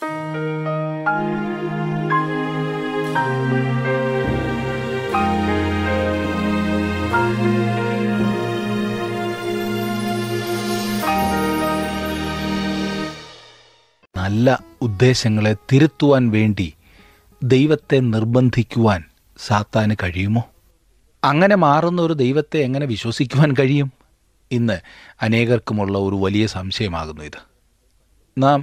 നല്ല ഉദ്ദേശങ്ങളെ തിരുത്തുവാൻ വേണ്ടി ദൈവത്തെ നിർബന്ധിക്കുവാൻ സാത്താന് കഴിയുമോ അങ്ങനെ മാറുന്ന ഒരു ദൈവത്തെ എങ്ങനെ വിശ്വസിക്കുവാൻ കഴിയും ഇന്ന് അനേകർക്കുമുള്ള ഒരു വലിയ സംശയമാകുന്നു ഇത് നാം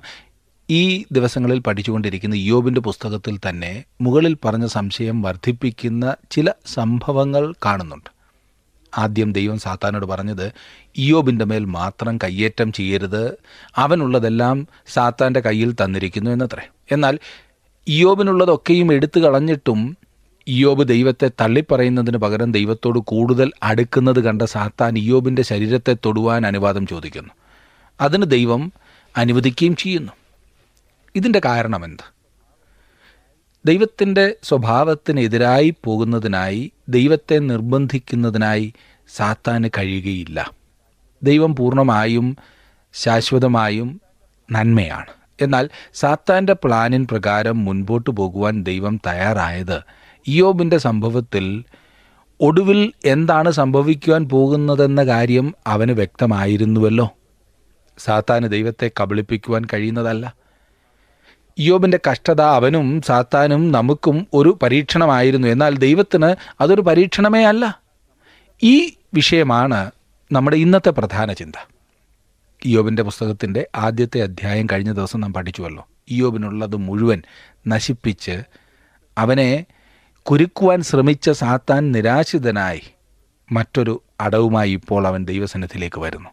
ഈ ദിവസങ്ങളിൽ പഠിച്ചുകൊണ്ടിരിക്കുന്ന യോബിൻ്റെ പുസ്തകത്തിൽ തന്നെ മുകളിൽ പറഞ്ഞ സംശയം വർദ്ധിപ്പിക്കുന്ന ചില സംഭവങ്ങൾ കാണുന്നുണ്ട് ആദ്യം ദൈവം സാത്താനോട് പറഞ്ഞത് ഇയോബിൻ്റെ മേൽ മാത്രം കയ്യേറ്റം ചെയ്യരുത് അവനുള്ളതെല്ലാം സാത്താൻ്റെ കയ്യിൽ തന്നിരിക്കുന്നു എന്നത്രേ എന്നാൽ ഇയോബിനുള്ളതൊക്കെയും എടുത്തു കളഞ്ഞിട്ടും ഇയോബ് ദൈവത്തെ തള്ളിപ്പറയുന്നതിന് പകരം ദൈവത്തോട് കൂടുതൽ അടുക്കുന്നത് കണ്ട സാത്താൻ ഇയോബിൻ്റെ ശരീരത്തെ തൊടുവാൻ അനുവാദം ചോദിക്കുന്നു അതിന് ദൈവം അനുവദിക്കുകയും ചെയ്യുന്നു ഇതിൻ്റെ കാരണമെന്ത് ദൈവത്തിൻ്റെ സ്വഭാവത്തിനെതിരായി പോകുന്നതിനായി ദൈവത്തെ നിർബന്ധിക്കുന്നതിനായി സാത്താന് കഴിയുകയില്ല ദൈവം പൂർണ്ണമായും ശാശ്വതമായും നന്മയാണ് എന്നാൽ സാത്താൻ്റെ പ്ലാനിൻ പ്രകാരം മുൻപോട്ട് പോകുവാൻ ദൈവം തയ്യാറായത് ഇയോബിൻ്റെ സംഭവത്തിൽ ഒടുവിൽ എന്താണ് സംഭവിക്കുവാൻ പോകുന്നതെന്ന കാര്യം അവന് വ്യക്തമായിരുന്നുവല്ലോ സാത്താന് ദൈവത്തെ കബളിപ്പിക്കുവാൻ കഴിയുന്നതല്ല യോബിന്റെ കഷ്ടത അവനും സാത്താനും നമുക്കും ഒരു പരീക്ഷണമായിരുന്നു എന്നാൽ ദൈവത്തിന് അതൊരു പരീക്ഷണമേ അല്ല ഈ വിഷയമാണ് നമ്മുടെ ഇന്നത്തെ പ്രധാന ചിന്ത യോബിൻ്റെ പുസ്തകത്തിൻ്റെ ആദ്യത്തെ അധ്യായം കഴിഞ്ഞ ദിവസം നാം പഠിച്ചുവല്ലോ യോബിനുള്ളത് മുഴുവൻ നശിപ്പിച്ച് അവനെ കുരുക്കുവാൻ ശ്രമിച്ച സാത്താൻ നിരാശിതനായി മറ്റൊരു അടവുമായി ഇപ്പോൾ അവൻ ദൈവസന്നിധിയിലേക്ക് വരുന്നു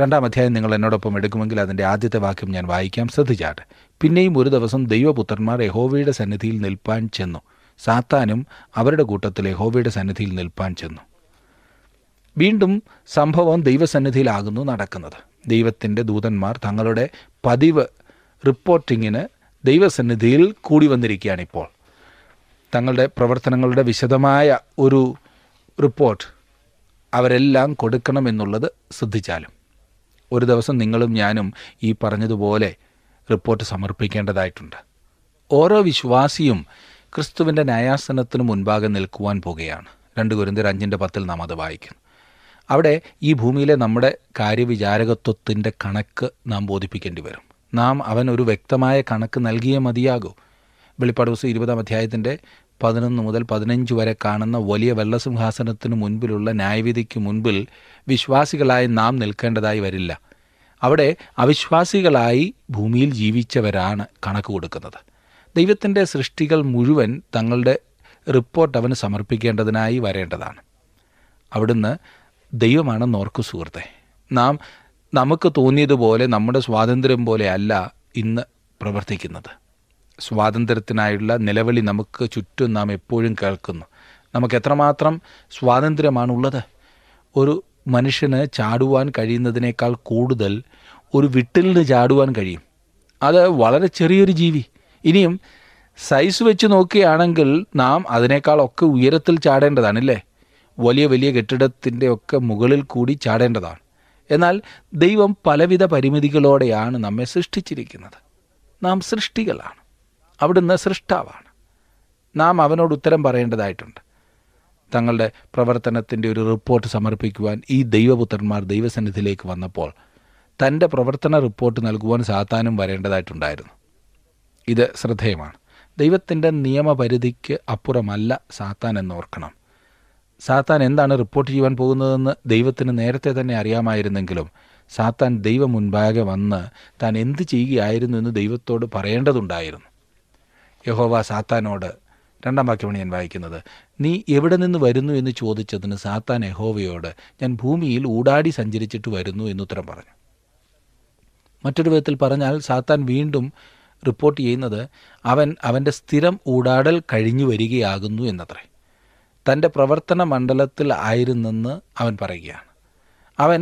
രണ്ടാം അധ്യായം നിങ്ങൾ എന്നോടൊപ്പം എടുക്കുമെങ്കിൽ അതിൻ്റെ ആദ്യത്തെ വാക്യം ഞാൻ വായിക്കാം ശ്രദ്ധിച്ചാട്ടെ പിന്നെയും ഒരു ദിവസം ദൈവപുത്രന്മാർ യഹോവയുടെ സന്നിധിയിൽ നിൽപ്പാൻ ചെന്നു സാത്താനും അവരുടെ കൂട്ടത്തിൽ യഹോവയുടെ സന്നിധിയിൽ നിൽപ്പാൻ ചെന്നു വീണ്ടും സംഭവം ദൈവസന്നിധിയിലാകുന്നു നടക്കുന്നത് ദൈവത്തിൻ്റെ ദൂതന്മാർ തങ്ങളുടെ പതിവ് റിപ്പോർട്ടിങ്ങിന് ദൈവസന്നിധിയിൽ കൂടി വന്നിരിക്കുകയാണ് ഇപ്പോൾ തങ്ങളുടെ പ്രവർത്തനങ്ങളുടെ വിശദമായ ഒരു റിപ്പോർട്ട് അവരെല്ലാം കൊടുക്കണമെന്നുള്ളത് ശ്രദ്ധിച്ചാലും ഒരു ദിവസം നിങ്ങളും ഞാനും ഈ പറഞ്ഞതുപോലെ റിപ്പോർട്ട് സമർപ്പിക്കേണ്ടതായിട്ടുണ്ട് ഓരോ വിശ്വാസിയും ക്രിസ്തുവിൻ്റെ ന്യായാസനത്തിന് മുൻപാകെ നിൽക്കുവാൻ പോകുകയാണ് രണ്ട് ഗുരുന്തർ അഞ്ചിൻ്റെ പത്തിൽ നാം അത് വായിക്കുന്നു അവിടെ ഈ ഭൂമിയിലെ നമ്മുടെ കാര്യവിചാരകത്വത്തിൻ്റെ കണക്ക് നാം ബോധിപ്പിക്കേണ്ടി വരും നാം അവൻ ഒരു വ്യക്തമായ കണക്ക് നൽകിയേ മതിയാകൂ വെളിപ്പാട് ദിവസം ഇരുപതാം അധ്യായത്തിൻ്റെ പതിനൊന്ന് മുതൽ പതിനഞ്ച് വരെ കാണുന്ന വലിയ വെള്ളസിംഹാസനത്തിന് മുൻപിലുള്ള ന്യായവിധിക്ക് മുൻപിൽ വിശ്വാസികളായി നാം നിൽക്കേണ്ടതായി വരില്ല അവിടെ അവിശ്വാസികളായി ഭൂമിയിൽ ജീവിച്ചവരാണ് കണക്ക് കൊടുക്കുന്നത് ദൈവത്തിൻ്റെ സൃഷ്ടികൾ മുഴുവൻ തങ്ങളുടെ റിപ്പോർട്ട് അവന് സമർപ്പിക്കേണ്ടതിനായി വരേണ്ടതാണ് അവിടുന്ന് ദൈവമാണ് ഓർക്കു സുഹൃത്തെ നാം നമുക്ക് തോന്നിയതുപോലെ നമ്മുടെ സ്വാതന്ത്ര്യം പോലെ അല്ല ഇന്ന് പ്രവർത്തിക്കുന്നത് സ്വാതന്ത്ര്യത്തിനായുള്ള നിലവിളി നമുക്ക് ചുറ്റും നാം എപ്പോഴും കേൾക്കുന്നു നമുക്ക് എത്രമാത്രം സ്വാതന്ത്ര്യമാണുള്ളത് ഒരു മനുഷ്യന് ചാടുവാൻ കഴിയുന്നതിനേക്കാൾ കൂടുതൽ ഒരു വിട്ടലിന് ചാടുവാൻ കഴിയും അത് വളരെ ചെറിയൊരു ജീവി ഇനിയും സൈസ് വെച്ച് നോക്കുകയാണെങ്കിൽ നാം അതിനേക്കാളൊക്കെ ഉയരത്തിൽ ചാടേണ്ടതാണ് അല്ലേ വലിയ വലിയ കെട്ടിടത്തിൻ്റെ ഒക്കെ മുകളിൽ കൂടി ചാടേണ്ടതാണ് എന്നാൽ ദൈവം പലവിധ പരിമിതികളോടെയാണ് നമ്മെ സൃഷ്ടിച്ചിരിക്കുന്നത് നാം സൃഷ്ടികളാണ് അവിടുന്ന് സൃഷ്ടാവാണ് നാം അവനോട് ഉത്തരം പറയേണ്ടതായിട്ടുണ്ട് തങ്ങളുടെ പ്രവർത്തനത്തിൻ്റെ ഒരു റിപ്പോർട്ട് സമർപ്പിക്കുവാൻ ഈ ദൈവപുത്രന്മാർ ദൈവസന്നിധിയിലേക്ക് വന്നപ്പോൾ തൻ്റെ പ്രവർത്തന റിപ്പോർട്ട് നൽകുവാൻ സാത്താനും വരേണ്ടതായിട്ടുണ്ടായിരുന്നു ഇത് ശ്രദ്ധേയമാണ് ദൈവത്തിൻ്റെ നിയമപരിധിക്ക് അപ്പുറമല്ല സാത്താൻ എന്നോർക്കണം സാത്താൻ എന്താണ് റിപ്പോർട്ട് ചെയ്യാൻ പോകുന്നതെന്ന് ദൈവത്തിന് നേരത്തെ തന്നെ അറിയാമായിരുന്നെങ്കിലും സാത്താൻ ദൈവം മുൻപാകെ വന്ന് താൻ എന്ത് ചെയ്യുകയായിരുന്നു എന്ന് ദൈവത്തോട് പറയേണ്ടതുണ്ടായിരുന്നു യഹോവ സാത്താനോട് രണ്ടാം വാക്യമാണ് ഞാൻ വായിക്കുന്നത് നീ എവിടെ നിന്ന് വരുന്നു എന്ന് ചോദിച്ചതിന് സാത്താൻ യഹോവയോട് ഞാൻ ഭൂമിയിൽ ഊടാടി സഞ്ചരിച്ചിട്ട് വരുന്നു എന്ന് ഉത്തരം പറഞ്ഞു മറ്റൊരു വിധത്തിൽ പറഞ്ഞാൽ സാത്താൻ വീണ്ടും റിപ്പോർട്ട് ചെയ്യുന്നത് അവൻ അവൻ്റെ സ്ഥിരം ഊടാടൽ കഴിഞ്ഞു വരികയാകുന്നു എന്നത്രേ തൻ്റെ പ്രവർത്തന മണ്ഡലത്തിൽ ആയിരുന്നെന്ന് അവൻ പറയുകയാണ് അവൻ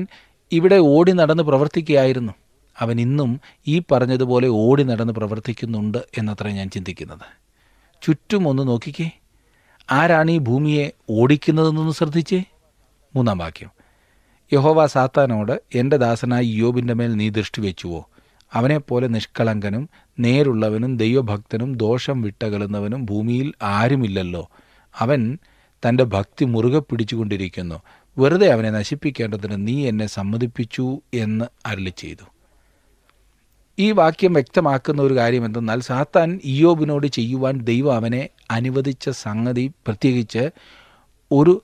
ഇവിടെ ഓടി നടന്ന് പ്രവർത്തിക്കുകയായിരുന്നു അവൻ ഇന്നും ഈ പറഞ്ഞതുപോലെ ഓടി നടന്ന് പ്രവർത്തിക്കുന്നുണ്ട് എന്നത്ര ഞാൻ ചിന്തിക്കുന്നത് ചുറ്റും ഒന്ന് നോക്കിക്കേ ആരാണ് ഈ ഭൂമിയെ ഓടിക്കുന്നതെന്നൊന്ന് ശ്രദ്ധിച്ചേ മൂന്നാം വാക്യം യഹോവ സാത്താനോട് എൻ്റെ ദാസനായ യോബിൻ്റെ മേൽ നീ ദൃഷ്ടി വെച്ചുവോ അവനെപ്പോലെ നിഷ്കളങ്കനും നേരുള്ളവനും ദൈവഭക്തനും ദോഷം വിട്ടകലുന്നവനും ഭൂമിയിൽ ആരുമില്ലല്ലോ അവൻ തൻ്റെ ഭക്തി മുറുകെ പിടിച്ചുകൊണ്ടിരിക്കുന്നു വെറുതെ അവനെ നശിപ്പിക്കേണ്ടതിന് നീ എന്നെ സമ്മതിപ്പിച്ചു എന്ന് അരളി ചെയ്തു ഈ വാക്യം വ്യക്തമാക്കുന്ന ഒരു കാര്യം എന്തെന്നാൽ സാത്താൻ ഇയോബിനോട് ചെയ്യുവാൻ ദൈവം അവനെ അനുവദിച്ച സംഗതി പ്രത്യേകിച്ച് ഒരു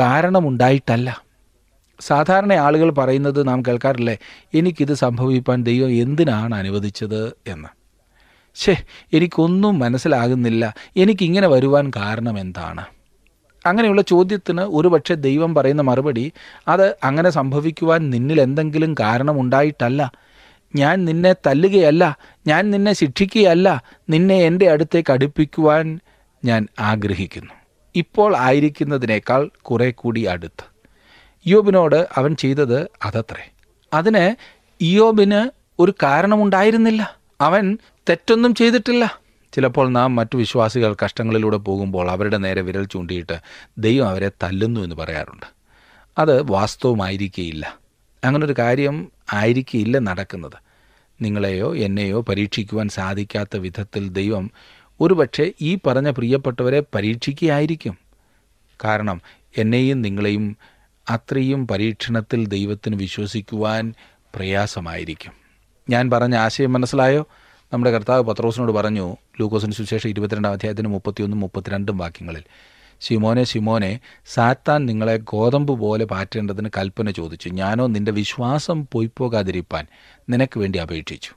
കാരണമുണ്ടായിട്ടല്ല സാധാരണ ആളുകൾ പറയുന്നത് നാം കേൾക്കാറില്ലേ എനിക്കിത് സംഭവിപ്പാൻ ദൈവം എന്തിനാണ് അനുവദിച്ചത് എന്ന് ഷേ എനിക്കൊന്നും മനസ്സിലാകുന്നില്ല എനിക്കിങ്ങനെ വരുവാൻ കാരണം എന്താണ് അങ്ങനെയുള്ള ചോദ്യത്തിന് ഒരുപക്ഷെ ദൈവം പറയുന്ന മറുപടി അത് അങ്ങനെ സംഭവിക്കുവാൻ നിന്നിൽ എന്തെങ്കിലും കാരണമുണ്ടായിട്ടല്ല ഞാൻ നിന്നെ തല്ലുകയല്ല ഞാൻ നിന്നെ ശിക്ഷിക്കുകയല്ല നിന്നെ എൻ്റെ അടുത്തേക്ക് അടുപ്പിക്കുവാൻ ഞാൻ ആഗ്രഹിക്കുന്നു ഇപ്പോൾ ആയിരിക്കുന്നതിനേക്കാൾ കുറെ കൂടി അടുത്ത് യോബിനോട് അവൻ ചെയ്തത് അതത്രേ അതിന് ഇയോബിന് ഒരു കാരണമുണ്ടായിരുന്നില്ല അവൻ തെറ്റൊന്നും ചെയ്തിട്ടില്ല ചിലപ്പോൾ നാം മറ്റു വിശ്വാസികൾ കഷ്ടങ്ങളിലൂടെ പോകുമ്പോൾ അവരുടെ നേരെ വിരൽ ചൂണ്ടിയിട്ട് ദൈവം അവരെ തല്ലുന്നു എന്ന് പറയാറുണ്ട് അത് വാസ്തവമായിരിക്കേയില്ല അങ്ങനൊരു കാര്യം ആയിരിക്കില്ല നടക്കുന്നത് നിങ്ങളെയോ എന്നെയോ പരീക്ഷിക്കുവാൻ സാധിക്കാത്ത വിധത്തിൽ ദൈവം ഒരുപക്ഷെ ഈ പറഞ്ഞ പ്രിയപ്പെട്ടവരെ പരീക്ഷിക്കുകയായിരിക്കും കാരണം എന്നെയും നിങ്ങളെയും അത്രയും പരീക്ഷണത്തിൽ ദൈവത്തിന് വിശ്വസിക്കുവാൻ പ്രയാസമായിരിക്കും ഞാൻ പറഞ്ഞ ആശയം മനസ്സിലായോ നമ്മുടെ കർത്താവ് പത്രോസിനോട് പറഞ്ഞു ലൂക്കോസിന് സുശേഷം ഇരുപത്തിരണ്ടാം അധ്യായത്തിന് മുപ്പത്തിയൊന്നും മുപ്പത്തിരണ്ടും വാക്യങ്ങളിൽ ശിമോനെ ശിമോനെ സാത്താൻ നിങ്ങളെ ഗോതമ്പ് പോലെ പാറ്റേണ്ടതിന് കൽപ്പന ചോദിച്ചു ഞാനോ നിന്റെ വിശ്വാസം പൊയ്പോകാതിരിപ്പാൻ നിനക്ക് വേണ്ടി അപേക്ഷിച്ചു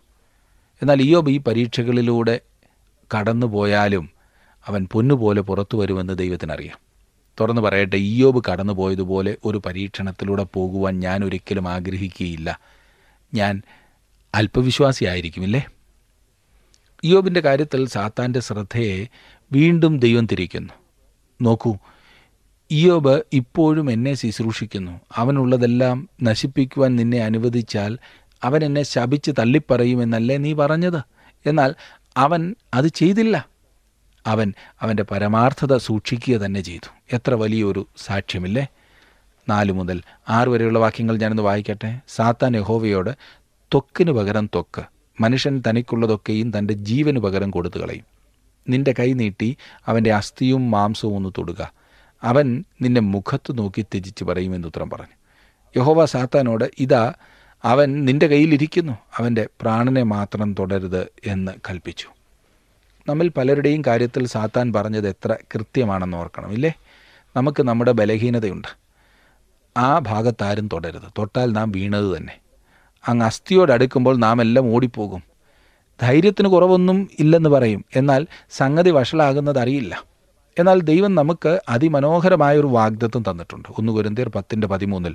എന്നാൽ ഇയോബ് ഈ പരീക്ഷകളിലൂടെ കടന്നു പോയാലും അവൻ പൊന്നുപോലെ പുറത്തു വരുമെന്ന് ദൈവത്തിനറിയാം തുറന്നു പറയട്ടെ ഇയോബ് കടന്നു പോയതുപോലെ ഒരു പരീക്ഷണത്തിലൂടെ പോകുവാൻ ഞാൻ ഒരിക്കലും ആഗ്രഹിക്കുകയില്ല ഞാൻ അല്പവിശ്വാസിയായിരിക്കുമില്ലേ ഇയോബിൻ്റെ കാര്യത്തിൽ സാത്താൻ്റെ ശ്രദ്ധയെ വീണ്ടും ദൈവം തിരിക്കുന്നു നോക്കൂ ഇയോബ് ഇപ്പോഴും എന്നെ ശുശ്രൂഷിക്കുന്നു അവനുള്ളതെല്ലാം നശിപ്പിക്കുവാൻ നിന്നെ അനുവദിച്ചാൽ അവൻ എന്നെ ശപിച്ച് തള്ളിപ്പറയുമെന്നല്ലേ നീ പറഞ്ഞത് എന്നാൽ അവൻ അത് ചെയ്തില്ല അവൻ അവൻ്റെ പരമാർത്ഥത സൂക്ഷിക്കുക തന്നെ ചെയ്തു എത്ര വലിയൊരു സാക്ഷ്യമില്ലേ നാല് മുതൽ ആറ് വരെയുള്ള വാക്യങ്ങൾ ഞാനൊന്ന് വായിക്കട്ടെ സാത്താൻ യഹോവയോട് ത്വക്കിന് പകരം ത്വക്ക് മനുഷ്യൻ തനിക്കുള്ളതൊക്കെയും തൻ്റെ ജീവന് പകരം കൊടുത്തു കളയും നിന്റെ കൈ നീട്ടി അവൻ്റെ അസ്ഥിയും മാംസവും ഒന്ന് തൊടുക അവൻ നിന്റെ മുഖത്ത് നോക്കി ത്യജിച്ച് പറയുമെന്ന് ഉത്തരം പറഞ്ഞു യഹോവ സാത്താനോട് ഇതാ അവൻ നിന്റെ കയ്യിലിരിക്കുന്നു അവൻ്റെ പ്രാണനെ മാത്രം തുടരുത് എന്ന് കൽപ്പിച്ചു നമ്മിൽ പലരുടെയും കാര്യത്തിൽ സാത്താൻ പറഞ്ഞത് എത്ര കൃത്യമാണെന്ന് ഓർക്കണം ഇല്ലേ നമുക്ക് നമ്മുടെ ബലഹീനതയുണ്ട് ആ ഭാഗത്താരും തുടരുത് തൊട്ടാൽ നാം വീണത് തന്നെ അങ്ങ് അസ്ഥിയോടടുക്കുമ്പോൾ നാം എല്ലാം ഓടിപ്പോകും ധൈര്യത്തിന് കുറവൊന്നും ഇല്ലെന്ന് പറയും എന്നാൽ സംഗതി വഷളാകുന്നത് അറിയില്ല എന്നാൽ ദൈവം നമുക്ക് അതിമനോഹരമായ ഒരു വാഗ്ദത്വം തന്നിട്ടുണ്ട് ഒന്ന് കുരുന്തിയർ പത്തിൻ്റെ പതിമൂന്നിൽ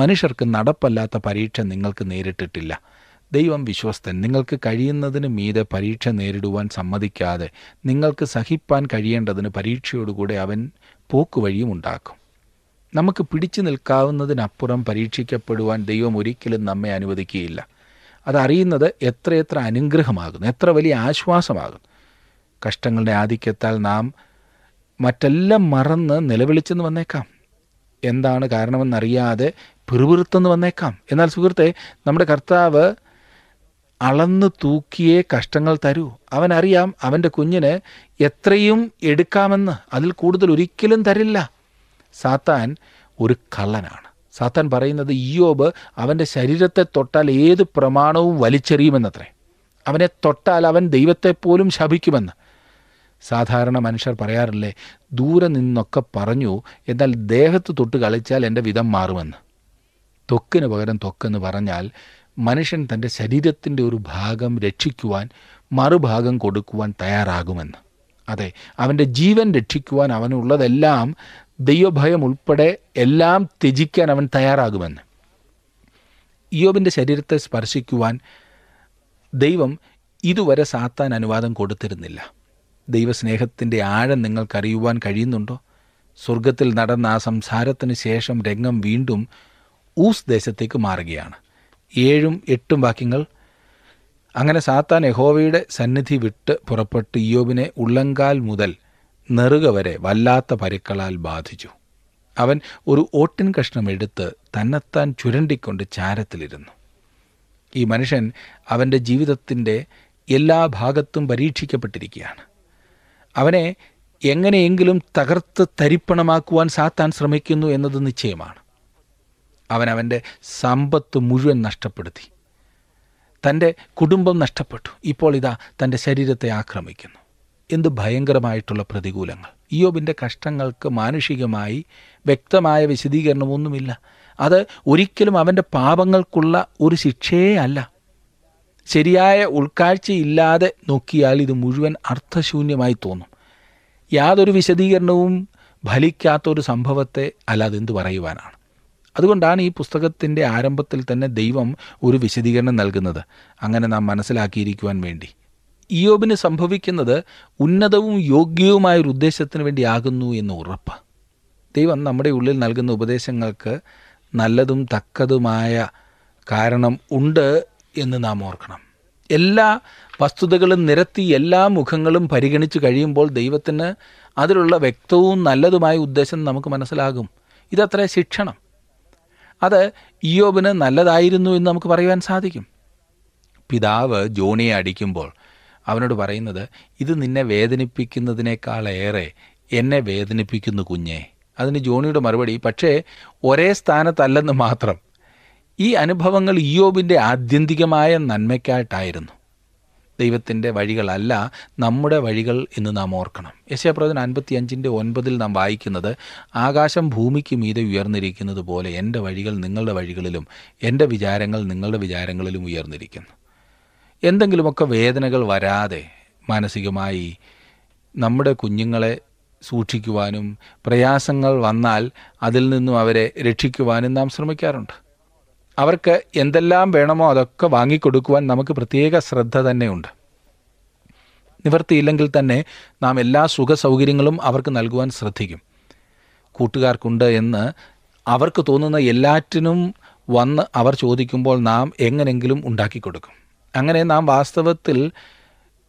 മനുഷ്യർക്ക് നടപ്പല്ലാത്ത പരീക്ഷ നിങ്ങൾക്ക് നേരിട്ടിട്ടില്ല ദൈവം വിശ്വസ്തൻ നിങ്ങൾക്ക് കഴിയുന്നതിന് മീതെ പരീക്ഷ നേരിടുവാൻ സമ്മതിക്കാതെ നിങ്ങൾക്ക് സഹിപ്പാൻ കഴിയേണ്ടതിന് പരീക്ഷയോടുകൂടെ അവൻ പോക്കുവഴിയും ഉണ്ടാക്കും നമുക്ക് പിടിച്ചു നിൽക്കാവുന്നതിനപ്പുറം പരീക്ഷിക്കപ്പെടുവാൻ ദൈവം ഒരിക്കലും നമ്മെ അനുവദിക്കുകയില്ല അതറിയുന്നത് എത്രയെത്ര അനുഗ്രഹമാകുന്നു എത്ര വലിയ ആശ്വാസമാകുന്നു കഷ്ടങ്ങളുടെ ആധിക്യത്താൽ നാം മറ്റെല്ലാം മറന്ന് നിലവിളിച്ചെന്ന് വന്നേക്കാം എന്താണ് കാരണമെന്നറിയാതെ പിറുപിറുത്തെന്ന് വന്നേക്കാം എന്നാൽ സുഹൃത്തെ നമ്മുടെ കർത്താവ് അളന്ന് തൂക്കിയേ കഷ്ടങ്ങൾ തരൂ അവനറിയാം അവൻ്റെ കുഞ്ഞിന് എത്രയും എടുക്കാമെന്ന് അതിൽ കൂടുതൽ ഒരിക്കലും തരില്ല സാത്താൻ ഒരു കള്ളനാണ് സാത്താൻ പറയുന്നത് ഇയോബ് അവൻ്റെ ശരീരത്തെ തൊട്ടാൽ ഏത് പ്രമാണവും വലിച്ചെറിയുമെന്നത്രേ അവനെ തൊട്ടാൽ അവൻ ദൈവത്തെ പോലും ശപിക്കുമെന്ന് സാധാരണ മനുഷ്യർ പറയാറില്ലേ ദൂരെ നിന്നൊക്കെ പറഞ്ഞു എന്നാൽ ദേഹത്ത് തൊട്ട് കളിച്ചാൽ എൻ്റെ വിധം മാറുമെന്ന് തൊക്കിന് പകരം തൊക്കെന്ന് പറഞ്ഞാൽ മനുഷ്യൻ തൻ്റെ ശരീരത്തിൻ്റെ ഒരു ഭാഗം രക്ഷിക്കുവാൻ മറുഭാഗം കൊടുക്കുവാൻ തയ്യാറാകുമെന്ന് അതെ അവൻ്റെ ജീവൻ രക്ഷിക്കുവാൻ അവനുള്ളതെല്ലാം ദൈവഭയം ഉൾപ്പെടെ എല്ലാം ത്യജിക്കാൻ അവൻ തയ്യാറാകുമെന്ന് ഇയോബിൻ്റെ ശരീരത്തെ സ്പർശിക്കുവാൻ ദൈവം ഇതുവരെ സാത്താൻ അനുവാദം കൊടുത്തിരുന്നില്ല ദൈവസ്നേഹത്തിൻ്റെ ആഴം നിങ്ങൾക്കറിയുവാൻ കഴിയുന്നുണ്ടോ സ്വർഗത്തിൽ നടന്ന ആ സംസാരത്തിന് ശേഷം രംഗം വീണ്ടും ഊസ് ദേശത്തേക്ക് മാറുകയാണ് ഏഴും എട്ടും വാക്യങ്ങൾ അങ്ങനെ സാത്താൻ യഹോവയുടെ സന്നിധി വിട്ട് പുറപ്പെട്ട് ഇയോബിനെ ഉള്ളങ്കാൽ മുതൽ നെറുക വരെ വല്ലാത്ത പരുക്കളാൽ ബാധിച്ചു അവൻ ഒരു ഓട്ടിൻ കഷ്ണം എടുത്ത് തന്നെത്താൻ ചുരണ്ടിക്കൊണ്ട് ചാരത്തിലിരുന്നു ഈ മനുഷ്യൻ അവൻ്റെ ജീവിതത്തിൻ്റെ എല്ലാ ഭാഗത്തും പരീക്ഷിക്കപ്പെട്ടിരിക്കുകയാണ് അവനെ എങ്ങനെയെങ്കിലും തകർത്ത് തരിപ്പണമാക്കുവാൻ സാത്താൻ ശ്രമിക്കുന്നു എന്നത് നിശ്ചയമാണ് അവൻ അവൻ്റെ സമ്പത്ത് മുഴുവൻ നഷ്ടപ്പെടുത്തി തൻ്റെ കുടുംബം നഷ്ടപ്പെട്ടു ഇപ്പോൾ ഇതാ തൻ്റെ ശരീരത്തെ ആക്രമിക്കുന്നു എന്ത് ഭയങ്കരമായിട്ടുള്ള പ്രതികൂലങ്ങൾ ഇയോബിൻ്റെ കഷ്ടങ്ങൾക്ക് മാനുഷികമായി വ്യക്തമായ വിശദീകരണമൊന്നുമില്ല അത് ഒരിക്കലും അവൻ്റെ പാപങ്ങൾക്കുള്ള ഒരു ശിക്ഷയേ അല്ല ശരിയായ ഉൾക്കാഴ്ചയില്ലാതെ നോക്കിയാൽ ഇത് മുഴുവൻ അർത്ഥശൂന്യമായി തോന്നും യാതൊരു വിശദീകരണവും ഫലിക്കാത്തൊരു സംഭവത്തെ അല്ലാതെ എന്ത് പറയുവാനാണ് അതുകൊണ്ടാണ് ഈ പുസ്തകത്തിൻ്റെ ആരംഭത്തിൽ തന്നെ ദൈവം ഒരു വിശദീകരണം നൽകുന്നത് അങ്ങനെ നാം മനസ്സിലാക്കിയിരിക്കുവാൻ വേണ്ടി ഇയോബിന് സംഭവിക്കുന്നത് ഉന്നതവും യോഗ്യവുമായ ഒരു ഉദ്ദേശത്തിന് വേണ്ടി എന്ന് ഉറപ്പ് ദൈവം നമ്മുടെ ഉള്ളിൽ നൽകുന്ന ഉപദേശങ്ങൾക്ക് നല്ലതും തക്കതുമായ കാരണം ഉണ്ട് എന്ന് നാം ഓർക്കണം എല്ലാ വസ്തുതകളും നിരത്തി എല്ലാ മുഖങ്ങളും പരിഗണിച്ച് കഴിയുമ്പോൾ ദൈവത്തിന് അതിലുള്ള വ്യക്തവും നല്ലതുമായ ഉദ്ദേശം നമുക്ക് മനസ്സിലാകും ഇതത്ര ശിക്ഷണം അത് ഇയോബിന് നല്ലതായിരുന്നു എന്ന് നമുക്ക് പറയുവാൻ സാധിക്കും പിതാവ് ജോണിയെ അടിക്കുമ്പോൾ അവനോട് പറയുന്നത് ഇത് നിന്നെ വേദനിപ്പിക്കുന്നതിനേക്കാളേറെ എന്നെ വേദനിപ്പിക്കുന്നു കുഞ്ഞേ അതിന് ജോണിയുടെ മറുപടി പക്ഷേ ഒരേ സ്ഥാനത്തല്ലെന്ന് മാത്രം ഈ അനുഭവങ്ങൾ ഇയോബിൻ്റെ ആത്യന്തികമായ നന്മയ്ക്കായിട്ടായിരുന്നു ദൈവത്തിൻ്റെ വഴികളല്ല നമ്മുടെ വഴികൾ എന്ന് നാം ഓർക്കണം യശയപ്രവചൻ അൻപത്തി അഞ്ചിൻ്റെ ഒൻപതിൽ നാം വായിക്കുന്നത് ആകാശം ഭൂമിക്ക് മീതെ ഉയർന്നിരിക്കുന്നത് പോലെ എൻ്റെ വഴികൾ നിങ്ങളുടെ വഴികളിലും എൻ്റെ വിചാരങ്ങൾ നിങ്ങളുടെ വിചാരങ്ങളിലും ഉയർന്നിരിക്കുന്നു എന്തെങ്കിലുമൊക്കെ വേദനകൾ വരാതെ മാനസികമായി നമ്മുടെ കുഞ്ഞുങ്ങളെ സൂക്ഷിക്കുവാനും പ്രയാസങ്ങൾ വന്നാൽ അതിൽ നിന്നും അവരെ രക്ഷിക്കുവാനും നാം ശ്രമിക്കാറുണ്ട് അവർക്ക് എന്തെല്ലാം വേണമോ അതൊക്കെ വാങ്ങിക്കൊടുക്കുവാൻ നമുക്ക് പ്രത്യേക ശ്രദ്ധ തന്നെയുണ്ട് നിവർത്തിയില്ലെങ്കിൽ തന്നെ നാം എല്ലാ സുഖ സൗകര്യങ്ങളും അവർക്ക് നൽകുവാൻ ശ്രദ്ധിക്കും കൂട്ടുകാർക്കുണ്ട് എന്ന് അവർക്ക് തോന്നുന്ന എല്ലാറ്റിനും വന്ന് അവർ ചോദിക്കുമ്പോൾ നാം എങ്ങനെങ്കിലും ഉണ്ടാക്കി കൊടുക്കും അങ്ങനെ നാം വാസ്തവത്തിൽ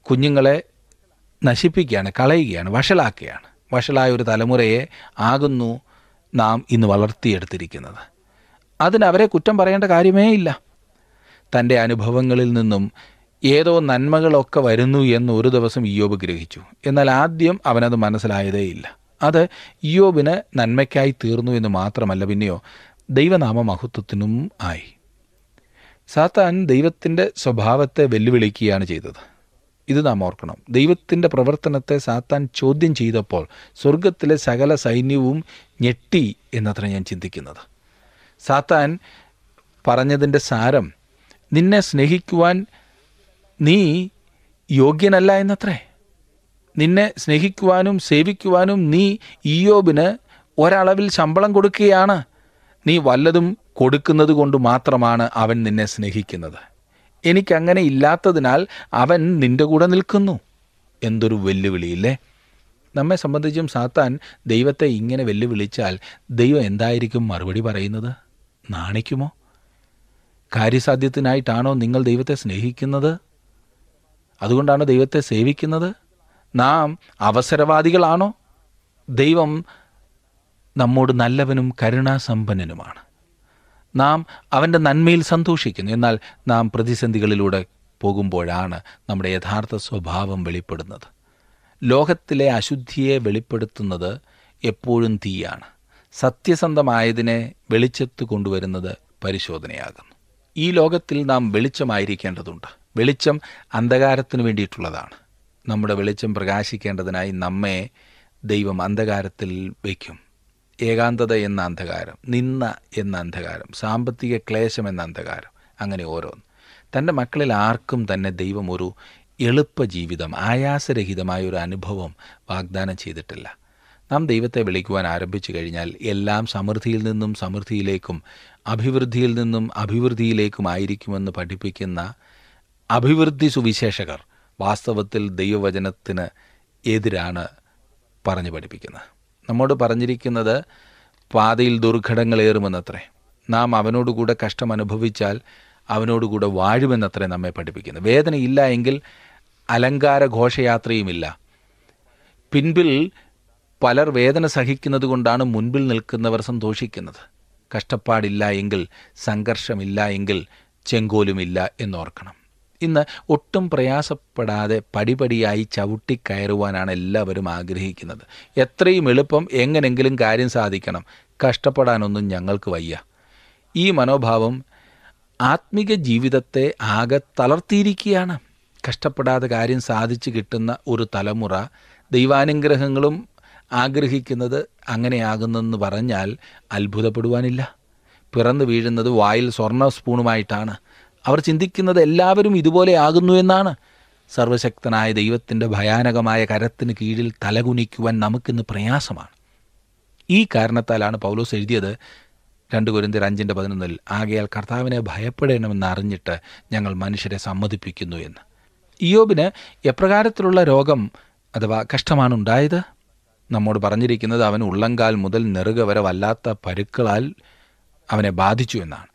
കുഞ്ഞുങ്ങളെ നശിപ്പിക്കുകയാണ് കളയുകയാണ് വഷളാക്കുകയാണ് വഷളായ ഒരു തലമുറയെ ആകുന്നു നാം ഇന്ന് വളർത്തിയെടുത്തിരിക്കുന്നത് അതിന് അവരെ കുറ്റം പറയേണ്ട കാര്യമേ ഇല്ല തൻ്റെ അനുഭവങ്ങളിൽ നിന്നും ഏതോ നന്മകളൊക്കെ വരുന്നു എന്ന് ഒരു ദിവസം യോബ് ഗ്രഹിച്ചു എന്നാൽ ആദ്യം അവനത് മനസ്സിലായതേയില്ല അത് ഇയോബിന് നന്മയ്ക്കായി തീർന്നു എന്ന് മാത്രമല്ല പിന്നെയോ ദൈവനാമ മഹത്വത്തിനും ആയി സാത്താൻ ദൈവത്തിൻ്റെ സ്വഭാവത്തെ വെല്ലുവിളിക്കുകയാണ് ചെയ്തത് ഇത് നാം ഓർക്കണം ദൈവത്തിൻ്റെ പ്രവർത്തനത്തെ സാത്താൻ ചോദ്യം ചെയ്തപ്പോൾ സ്വർഗത്തിലെ സകല സൈന്യവും ഞെട്ടി എന്നത്ര ഞാൻ ചിന്തിക്കുന്നത് സാത്താൻ പറഞ്ഞതിൻ്റെ സാരം നിന്നെ സ്നേഹിക്കുവാൻ നീ യോഗ്യനല്ല എന്നത്രേ നിന്നെ സ്നേഹിക്കുവാനും സേവിക്കുവാനും നീ ഈയോബിന് ഒരളവിൽ ശമ്പളം കൊടുക്കുകയാണ് നീ വല്ലതും കൊടുക്കുന്നത് കൊണ്ട് മാത്രമാണ് അവൻ നിന്നെ സ്നേഹിക്കുന്നത് എനിക്കങ്ങനെ ഇല്ലാത്തതിനാൽ അവൻ നിൻ്റെ കൂടെ നിൽക്കുന്നു എന്തൊരു വെല്ലുവിളിയില്ലേ നമ്മെ സംബന്ധിച്ചും സാത്താൻ ദൈവത്തെ ഇങ്ങനെ വെല്ലുവിളിച്ചാൽ ദൈവം എന്തായിരിക്കും മറുപടി പറയുന്നത് നാണിക്കുമോ കാര്യസാധ്യത്തിനായിട്ടാണോ നിങ്ങൾ ദൈവത്തെ സ്നേഹിക്കുന്നത് അതുകൊണ്ടാണ് ദൈവത്തെ സേവിക്കുന്നത് നാം അവസരവാദികളാണോ ദൈവം നമ്മോട് നല്ലവനും കരുണാസമ്പന്നനുമാണ് നാം അവൻ്റെ നന്മയിൽ സന്തോഷിക്കുന്നു എന്നാൽ നാം പ്രതിസന്ധികളിലൂടെ പോകുമ്പോഴാണ് നമ്മുടെ യഥാർത്ഥ സ്വഭാവം വെളിപ്പെടുന്നത് ലോകത്തിലെ അശുദ്ധിയെ വെളിപ്പെടുത്തുന്നത് എപ്പോഴും തീയാണ് സത്യസന്ധമായതിനെ വെളിച്ചത്ത് കൊണ്ടുവരുന്നത് പരിശോധനയാകുന്നു ഈ ലോകത്തിൽ നാം വെളിച്ചമായിരിക്കേണ്ടതുണ്ട് വെളിച്ചം അന്ധകാരത്തിന് വേണ്ടിയിട്ടുള്ളതാണ് നമ്മുടെ വെളിച്ചം പ്രകാശിക്കേണ്ടതിനായി നമ്മെ ദൈവം അന്ധകാരത്തിൽ വയ്ക്കും ഏകാന്തത എന്ന അന്ധകാരം നിന്ന എന്ന അന്ധകാരം സാമ്പത്തിക ക്ലേശം എന്ന അന്ധകാരം അങ്ങനെ ഓരോന്ന് തൻ്റെ മക്കളിൽ ആർക്കും തന്നെ ദൈവം ഒരു എളുപ്പ ജീവിതം ആയാസരഹിതമായ ഒരു അനുഭവം വാഗ്ദാനം ചെയ്തിട്ടില്ല നാം ദൈവത്തെ വിളിക്കുവാൻ ആരംഭിച്ചു കഴിഞ്ഞാൽ എല്ലാം സമൃദ്ധിയിൽ നിന്നും സമൃദ്ധിയിലേക്കും അഭിവൃദ്ധിയിൽ നിന്നും അഭിവൃദ്ധിയിലേക്കും ആയിരിക്കുമെന്ന് പഠിപ്പിക്കുന്ന അഭിവൃദ്ധി സുവിശേഷകർ വാസ്തവത്തിൽ ദൈവവചനത്തിന് എതിരാണ് പറഞ്ഞു പഠിപ്പിക്കുന്നത് നമ്മോട് പറഞ്ഞിരിക്കുന്നത് പാതയിൽ ദുർഘടങ്ങളേറുമെന്നത്രേ നാം അവനോടുകൂടെ കഷ്ടം അനുഭവിച്ചാൽ അവനോടുകൂടെ വാഴുമെന്നത്രേ നമ്മെ പഠിപ്പിക്കുന്നത് വേദനയില്ല എങ്കിൽ അലങ്കാര ഘോഷയാത്രയുമില്ല പിൻപിൽ പലർ വേദന സഹിക്കുന്നത് കൊണ്ടാണ് മുൻപിൽ നിൽക്കുന്നവർ സന്തോഷിക്കുന്നത് കഷ്ടപ്പാടില്ല എങ്കിൽ സംഘർഷമില്ല എങ്കിൽ ചെങ്കോലുമില്ല എന്നോർക്കണം ഇന്ന് ഒട്ടും പ്രയാസപ്പെടാതെ പടിപടിയായി ചവിട്ടിക്കയറുവാനാണ് എല്ലാവരും ആഗ്രഹിക്കുന്നത് എത്രയും എളുപ്പം എങ്ങനെങ്കിലും കാര്യം സാധിക്കണം കഷ്ടപ്പെടാനൊന്നും ഞങ്ങൾക്ക് വയ്യ ഈ മനോഭാവം ആത്മിക ജീവിതത്തെ ആകെ തളർത്തിയിരിക്കുകയാണ് കഷ്ടപ്പെടാതെ കാര്യം സാധിച്ചു കിട്ടുന്ന ഒരു തലമുറ ദൈവാനുഗ്രഹങ്ങളും ആഗ്രഹിക്കുന്നത് അങ്ങനെയാകുന്നെന്ന് പറഞ്ഞാൽ അത്ഭുതപ്പെടുവാനില്ല പിറന്നു വീഴുന്നത് വായിൽ സ്വർണ്ണ സ്പൂണുമായിട്ടാണ് അവർ ചിന്തിക്കുന്നത് എല്ലാവരും ഇതുപോലെ ആകുന്നു എന്നാണ് സർവശക്തനായ ദൈവത്തിൻ്റെ ഭയാനകമായ കരത്തിന് കീഴിൽ തലകുനിക്കുവാൻ നമുക്കിന്ന് പ്രയാസമാണ് ഈ കാരണത്താലാണ് പൗലോസ് എഴുതിയത് രണ്ട് കുരുന്തർ അഞ്ചിൻ്റെ പതിനൊന്നിൽ ആകയാൽ കർത്താവിനെ ഭയപ്പെടണമെന്ന് അറിഞ്ഞിട്ട് ഞങ്ങൾ മനുഷ്യരെ സമ്മതിപ്പിക്കുന്നു എന്ന് ഇയോബിന് എപ്രകാരത്തിലുള്ള രോഗം അഥവാ കഷ്ടമാണ് ഉണ്ടായത് നമ്മോട് പറഞ്ഞിരിക്കുന്നത് അവൻ ഉള്ളങ്കാൽ മുതൽ നെറുക വരെ വല്ലാത്ത പരുക്കളാൽ അവനെ ബാധിച്ചു എന്നാണ്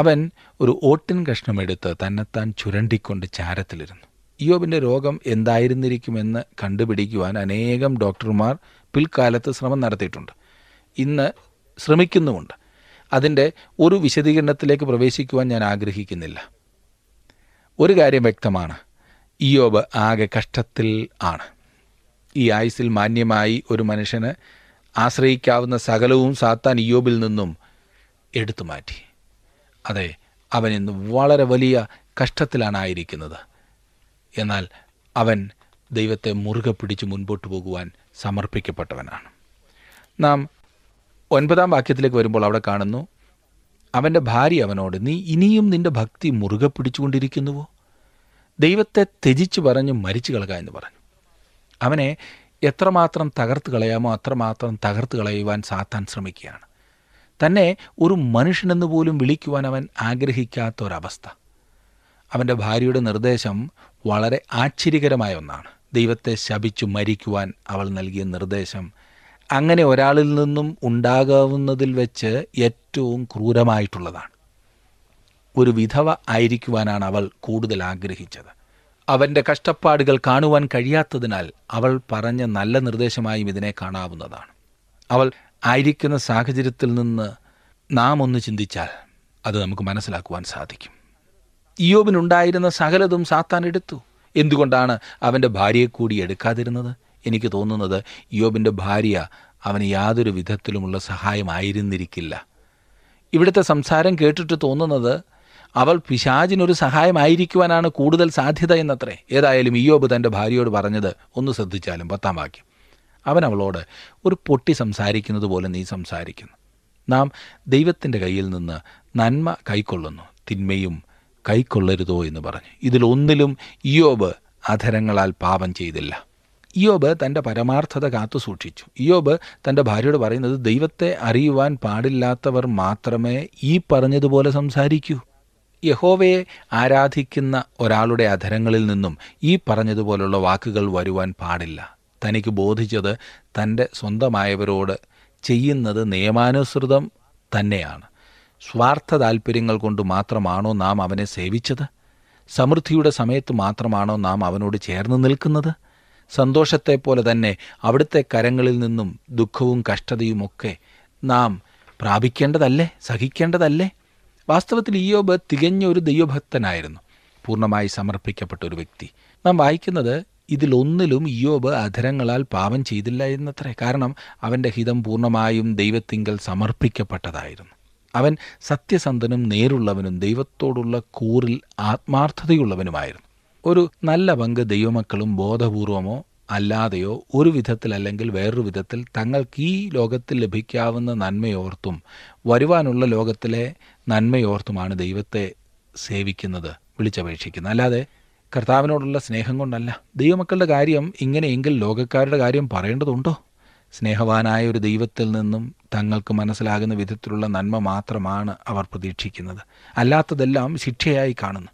അവൻ ഒരു ഓട്ടിൻ കഷ്ണമെടുത്ത് തന്നെത്താൻ ചുരണ്ടിക്കൊണ്ട് ചാരത്തിലിരുന്നു ഇയോബിൻ്റെ രോഗം എന്തായിരുന്നിരിക്കുമെന്ന് കണ്ടുപിടിക്കുവാൻ അനേകം ഡോക്ടർമാർ പിൽക്കാലത്ത് ശ്രമം നടത്തിയിട്ടുണ്ട് ഇന്ന് ശ്രമിക്കുന്നുമുണ്ട് അതിൻ്റെ ഒരു വിശദീകരണത്തിലേക്ക് പ്രവേശിക്കുവാൻ ഞാൻ ആഗ്രഹിക്കുന്നില്ല ഒരു കാര്യം വ്യക്തമാണ് ഇയോബ് ആകെ കഷ്ടത്തിൽ ആണ് ഈ ആയുസിൽ മാന്യമായി ഒരു മനുഷ്യന് ആശ്രയിക്കാവുന്ന സകലവും സാത്താൻ ഇയോബിൽ നിന്നും എടുത്തു മാറ്റി അതെ അവൻ ഇന്ന് വളരെ വലിയ കഷ്ടത്തിലാണായിരിക്കുന്നത് എന്നാൽ അവൻ ദൈവത്തെ മുറുകെ പിടിച്ച് മുൻപോട്ട് പോകുവാൻ സമർപ്പിക്കപ്പെട്ടവനാണ് നാം ഒൻപതാം വാക്യത്തിലേക്ക് വരുമ്പോൾ അവിടെ കാണുന്നു അവൻ്റെ ഭാര്യ അവനോട് നീ ഇനിയും നിന്റെ ഭക്തി മുറുകെ പിടിച്ചുകൊണ്ടിരിക്കുന്നുവോ ദൈവത്തെ ത്യജിച്ചു പറഞ്ഞു മരിച്ചു കളക എന്ന് പറഞ്ഞു അവനെ എത്രമാത്രം തകർത്ത് കളയാമോ അത്രമാത്രം തകർത്ത് കളയുവാൻ സാത്താൻ ശ്രമിക്കുകയാണ് തന്നെ ഒരു മനുഷ്യനെന്ന് പോലും വിളിക്കുവാൻ അവൻ ആഗ്രഹിക്കാത്ത ഒരവസ്ഥ അവൻ്റെ ഭാര്യയുടെ നിർദ്ദേശം വളരെ ആശ്ചര്യകരമായ ഒന്നാണ് ദൈവത്തെ ശപിച്ചു മരിക്കുവാൻ അവൾ നൽകിയ നിർദ്ദേശം അങ്ങനെ ഒരാളിൽ നിന്നും ഉണ്ടാകാവുന്നതിൽ വെച്ച് ഏറ്റവും ക്രൂരമായിട്ടുള്ളതാണ് ഒരു വിധവ ആയിരിക്കുവാനാണ് അവൾ കൂടുതൽ ആഗ്രഹിച്ചത് അവൻ്റെ കഷ്ടപ്പാടുകൾ കാണുവാൻ കഴിയാത്തതിനാൽ അവൾ പറഞ്ഞ നല്ല നിർദ്ദേശമായും ഇതിനെ കാണാവുന്നതാണ് അവൾ ആയിരിക്കുന്ന സാഹചര്യത്തിൽ നിന്ന് നാം ഒന്ന് ചിന്തിച്ചാൽ അത് നമുക്ക് മനസ്സിലാക്കുവാൻ സാധിക്കും ഇയോബിനുണ്ടായിരുന്ന സകലതും സാത്താൻ എടുത്തു എന്തുകൊണ്ടാണ് അവൻ്റെ ഭാര്യയെ കൂടി എടുക്കാതിരുന്നത് എനിക്ക് തോന്നുന്നത് ഇയോബിൻ്റെ ഭാര്യ അവന് യാതൊരു വിധത്തിലുമുള്ള സഹായമായിരുന്നിരിക്കില്ല ഇവിടുത്തെ സംസാരം കേട്ടിട്ട് തോന്നുന്നത് അവൾ പിശാചിനൊരു സഹായമായിരിക്കുവാനാണ് കൂടുതൽ സാധ്യത എന്നത്രേ ഏതായാലും ഇയോബ് തൻ്റെ ഭാര്യയോട് പറഞ്ഞത് ഒന്ന് ശ്രദ്ധിച്ചാലും പത്താം വാക്യം അവൻ അവളോട് ഒരു പൊട്ടി സംസാരിക്കുന്നത് പോലെ നീ സംസാരിക്കുന്നു നാം ദൈവത്തിൻ്റെ കയ്യിൽ നിന്ന് നന്മ കൈക്കൊള്ളുന്നു തിന്മയും കൈക്കൊള്ളരുതോ എന്ന് പറഞ്ഞു ഇതിലൊന്നിലും ഇയോബ് അധരങ്ങളാൽ പാപം ചെയ്തില്ല ഇയോബ് തൻ്റെ പരമാർത്ഥത കാത്തു സൂക്ഷിച്ചു ഇയോബ് തൻ്റെ ഭാര്യയോട് പറയുന്നത് ദൈവത്തെ അറിയുവാൻ പാടില്ലാത്തവർ മാത്രമേ ഈ പറഞ്ഞതുപോലെ സംസാരിക്കൂ യഹോവയെ ആരാധിക്കുന്ന ഒരാളുടെ അധരങ്ങളിൽ നിന്നും ഈ പറഞ്ഞതുപോലുള്ള വാക്കുകൾ വരുവാൻ പാടില്ല തനിക്ക് ബോധിച്ചത് തൻ്റെ സ്വന്തമായവരോട് ചെയ്യുന്നത് നിയമാനുസൃതം തന്നെയാണ് സ്വാർത്ഥ താൽപ്പര്യങ്ങൾ കൊണ്ട് മാത്രമാണോ നാം അവനെ സേവിച്ചത് സമൃദ്ധിയുടെ സമയത്ത് മാത്രമാണോ നാം അവനോട് ചേർന്ന് നിൽക്കുന്നത് സന്തോഷത്തെപ്പോലെ തന്നെ അവിടുത്തെ കരങ്ങളിൽ നിന്നും ദുഃഖവും കഷ്ടതയുമൊക്കെ നാം പ്രാപിക്കേണ്ടതല്ലേ സഹിക്കേണ്ടതല്ലേ വാസ്തവത്തിൽ ഇയോബ് തികഞ്ഞ ഒരു ദൈവഭക്തനായിരുന്നു പൂർണ്ണമായി സമർപ്പിക്കപ്പെട്ട ഒരു വ്യക്തി നാം വായിക്കുന്നത് ഇതിലൊന്നിലും യോബ് അധരങ്ങളാൽ പാപം ചെയ്തില്ല എന്നത്രേ കാരണം അവൻ്റെ ഹിതം പൂർണ്ണമായും ദൈവത്തിങ്കൽ സമർപ്പിക്കപ്പെട്ടതായിരുന്നു അവൻ സത്യസന്ധനും നേരുള്ളവനും ദൈവത്തോടുള്ള കൂറിൽ ആത്മാർത്ഥതയുള്ളവനുമായിരുന്നു ഒരു നല്ല പങ്ക് ദൈവമക്കളും ബോധപൂർവമോ അല്ലാതെയോ ഒരു വിധത്തിൽ അല്ലെങ്കിൽ വേറൊരു വിധത്തിൽ തങ്ങൾക്ക് ഈ ലോകത്തിൽ ലഭിക്കാവുന്ന നന്മയോർത്തും വരുവാനുള്ള ലോകത്തിലെ നന്മയോർത്തുമാണ് ദൈവത്തെ സേവിക്കുന്നത് വിളിച്ചപേക്ഷിക്കുന്നത് അല്ലാതെ കർത്താവിനോടുള്ള സ്നേഹം കൊണ്ടല്ല ദൈവമക്കളുടെ കാര്യം ഇങ്ങനെയെങ്കിൽ ലോകക്കാരുടെ കാര്യം പറയേണ്ടതുണ്ടോ സ്നേഹവാനായ ഒരു ദൈവത്തിൽ നിന്നും തങ്ങൾക്ക് മനസ്സിലാകുന്ന വിധത്തിലുള്ള നന്മ മാത്രമാണ് അവർ പ്രതീക്ഷിക്കുന്നത് അല്ലാത്തതെല്ലാം ശിക്ഷയായി കാണുന്നു